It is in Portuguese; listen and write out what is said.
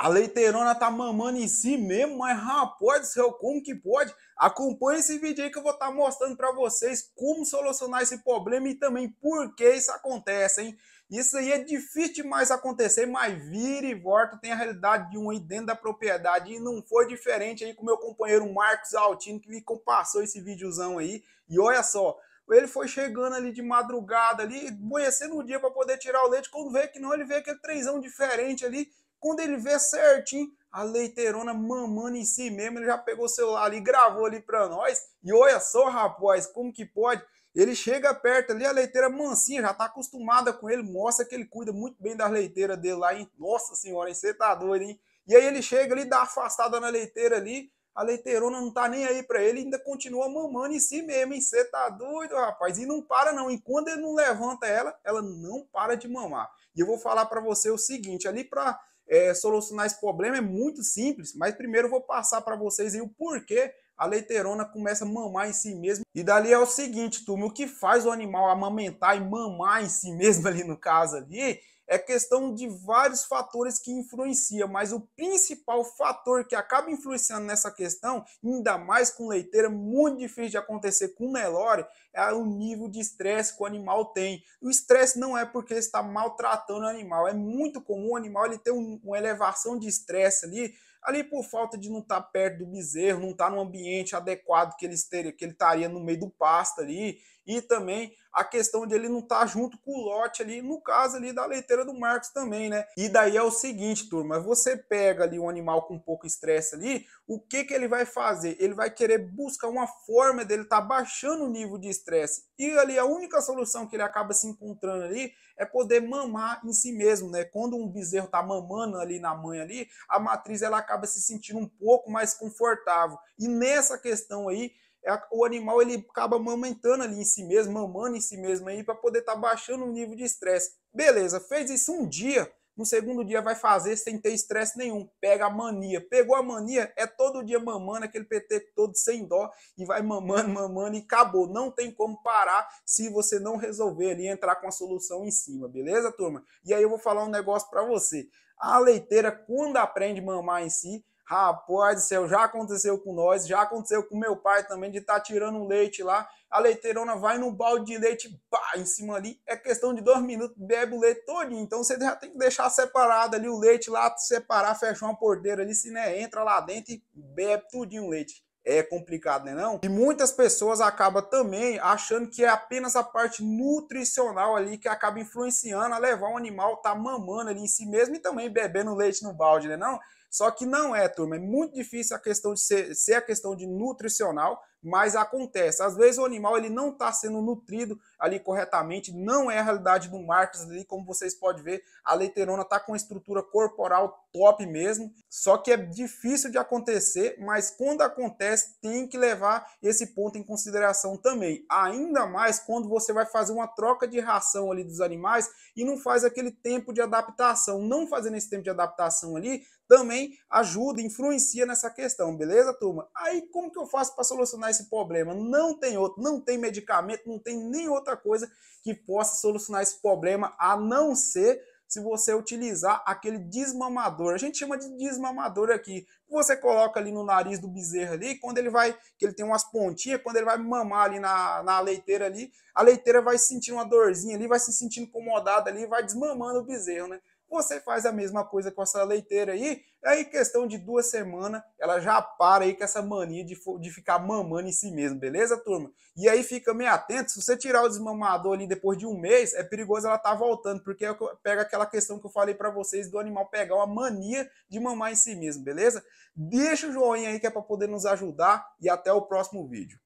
A leiterona tá mamando em si mesmo, mas rapaz do céu, como que pode? Acompanhe esse vídeo aí que eu vou estar tá mostrando para vocês como solucionar esse problema e também por que isso acontece, hein? Isso aí é difícil demais acontecer, mas vira e volta, tem a realidade de um aí dentro da propriedade e não foi diferente aí com meu companheiro Marcos Altino que me compassou esse videozão aí. E olha só, ele foi chegando ali de madrugada ali, amanhecendo o dia para poder tirar o leite, quando vê que não, ele vê aquele trenzão diferente ali quando ele vê certinho, a leiterona mamando em si mesmo, ele já pegou o celular ali, gravou ali para nós. E olha só, rapaz, como que pode? Ele chega perto ali, a leiteira mansinha, já tá acostumada com ele, mostra que ele cuida muito bem da leiteira dele lá, hein? Nossa senhora, hein? Você tá doido, hein? E aí ele chega ali, dá afastada na leiteira ali, a leiterona não tá nem aí para ele, ainda continua mamando em si mesmo, hein? Você tá doido, rapaz? E não para não, enquanto ele não levanta ela, ela não para de mamar. E eu vou falar para você o seguinte, ali pra é, solucionar esse problema é muito simples, mas primeiro eu vou passar para vocês aí o porquê a leiterona começa a mamar em si mesma. E dali é o seguinte, turma, o que faz o animal amamentar e mamar em si mesmo ali no caso ali é questão de vários fatores que influenciam, mas o principal fator que acaba influenciando nessa questão, ainda mais com leiteira, muito difícil de acontecer com Nelore, é o nível de estresse que o animal tem. O estresse não é porque está maltratando o animal, é muito comum o animal ele ter um, uma elevação de estresse ali, ali por falta de não estar tá perto do bezerro, não estar tá no ambiente adequado que ele, estaria, que ele estaria no meio do pasto ali, e também a questão de ele não estar tá junto com o lote ali, no caso ali da leiteira do Marcos também, né? E daí é o seguinte, turma, você pega ali um animal com pouco estresse ali, o que que ele vai fazer? Ele vai querer buscar uma forma dele estar tá baixando o nível de estresse. E ali a única solução que ele acaba se encontrando ali é poder mamar em si mesmo, né? Quando um bezerro tá mamando ali na mãe ali, a matriz ela acaba se sentindo um pouco mais confortável. E nessa questão aí, é o animal ele acaba amamentando ali em si mesmo, mamando em si mesmo aí para poder estar tá baixando o nível de estresse. Beleza, fez isso um dia, no segundo dia vai fazer sem ter estresse nenhum. Pega a mania. Pegou a mania, é todo dia mamando aquele PT todo sem dó e vai mamando, mamando e acabou. Não tem como parar se você não resolver ali entrar com a solução em cima, beleza, turma? E aí eu vou falar um negócio para você. A leiteira, quando aprende a mamar em si, Rapaz do céu, já aconteceu com nós, já aconteceu com meu pai também, de estar tá tirando um leite lá. A leiteirona vai no balde de leite, pá, em cima ali. É questão de dois minutos, bebe o leite todinho. Então você já tem que deixar separado ali o leite lá, separar, fechar uma porteira ali. Se não é, entra lá dentro e bebe tudinho o leite é complicado, né não? E muitas pessoas acabam também achando que é apenas a parte nutricional ali que acaba influenciando a levar um animal tá mamando ali em si mesmo e também bebendo leite no balde, né não? Só que não é, turma, é muito difícil a questão de ser, ser a questão de nutricional, mas acontece. Às vezes o animal ele não está sendo nutrido ali corretamente, não é a realidade do Marcos ali, como vocês podem ver, a leiterona está com estrutura corporal top mesmo, só que é difícil de acontecer, mas quando acontece tem que levar esse ponto em consideração também, ainda mais quando você vai fazer uma troca de ração ali dos animais e não faz aquele tempo de adaptação, não fazendo esse tempo de adaptação ali, também ajuda, influencia nessa questão, beleza turma? Aí como que eu faço para solucionar solucionar esse problema. Não tem outro, não tem medicamento, não tem nem outra coisa que possa solucionar esse problema, a não ser se você utilizar aquele desmamador. A gente chama de desmamador aqui. Você coloca ali no nariz do bezerro ali, quando ele vai, que ele tem umas pontinhas, quando ele vai mamar ali na, na leiteira ali, a leiteira vai sentindo uma dorzinha ali, vai se sentindo incomodada ali, vai desmamando o bezerro, né? Você faz a mesma coisa com essa leiteira aí, é aí questão de duas semanas, ela já para aí com essa mania de, de ficar mamando em si mesmo, beleza, turma? E aí fica meio atento, se você tirar o desmamador ali depois de um mês, é perigoso ela tá voltando, porque é pega aquela questão que eu falei para vocês do animal pegar uma mania de mamar em si mesmo, beleza? Deixa o joinha aí que é para poder nos ajudar e até o próximo vídeo.